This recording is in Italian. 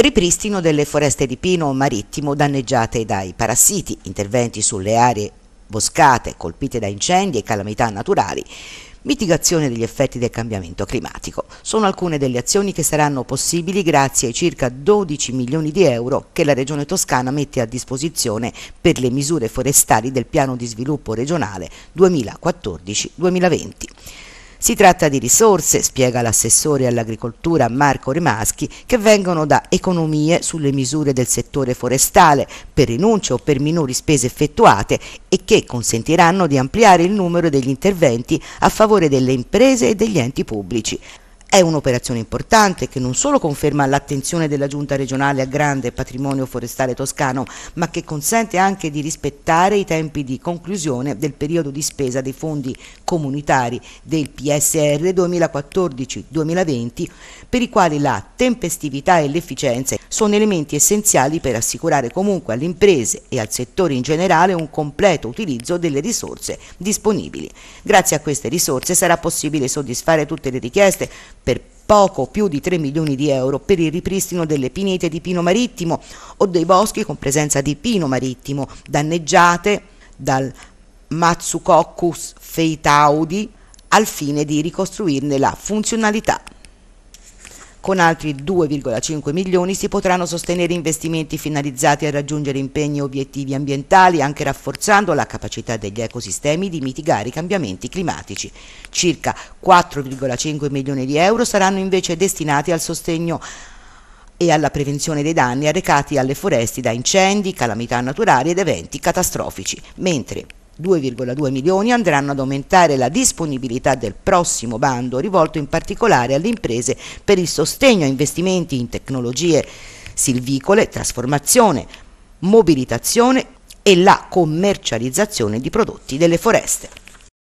ripristino delle foreste di pino marittimo danneggiate dai parassiti, interventi sulle aree boscate colpite da incendi e calamità naturali, mitigazione degli effetti del cambiamento climatico. Sono alcune delle azioni che saranno possibili grazie ai circa 12 milioni di euro che la Regione Toscana mette a disposizione per le misure forestali del Piano di sviluppo regionale 2014-2020. Si tratta di risorse, spiega l'assessore all'agricoltura Marco Remaschi, che vengono da economie sulle misure del settore forestale per rinunce o per minori spese effettuate e che consentiranno di ampliare il numero degli interventi a favore delle imprese e degli enti pubblici. È un'operazione importante che non solo conferma l'attenzione della Giunta regionale al grande patrimonio forestale toscano, ma che consente anche di rispettare i tempi di conclusione del periodo di spesa dei fondi comunitari del PSR 2014-2020, per i quali la tempestività e l'efficienza sono elementi essenziali per assicurare comunque alle imprese e al settore in generale un completo utilizzo delle risorse disponibili. Grazie a queste risorse sarà possibile soddisfare tutte le richieste per poco più di 3 milioni di euro per il ripristino delle pinete di pino marittimo o dei boschi con presenza di pino marittimo danneggiate dal Matsucoccus feitaudi al fine di ricostruirne la funzionalità. Con altri 2,5 milioni si potranno sostenere investimenti finalizzati a raggiungere impegni e obiettivi ambientali, anche rafforzando la capacità degli ecosistemi di mitigare i cambiamenti climatici. Circa 4,5 milioni di euro saranno invece destinati al sostegno e alla prevenzione dei danni arrecati alle foreste da incendi, calamità naturali ed eventi catastrofici, mentre 2,2 milioni andranno ad aumentare la disponibilità del prossimo bando, rivolto in particolare alle imprese per il sostegno a investimenti in tecnologie silvicole, trasformazione, mobilitazione e la commercializzazione di prodotti delle foreste.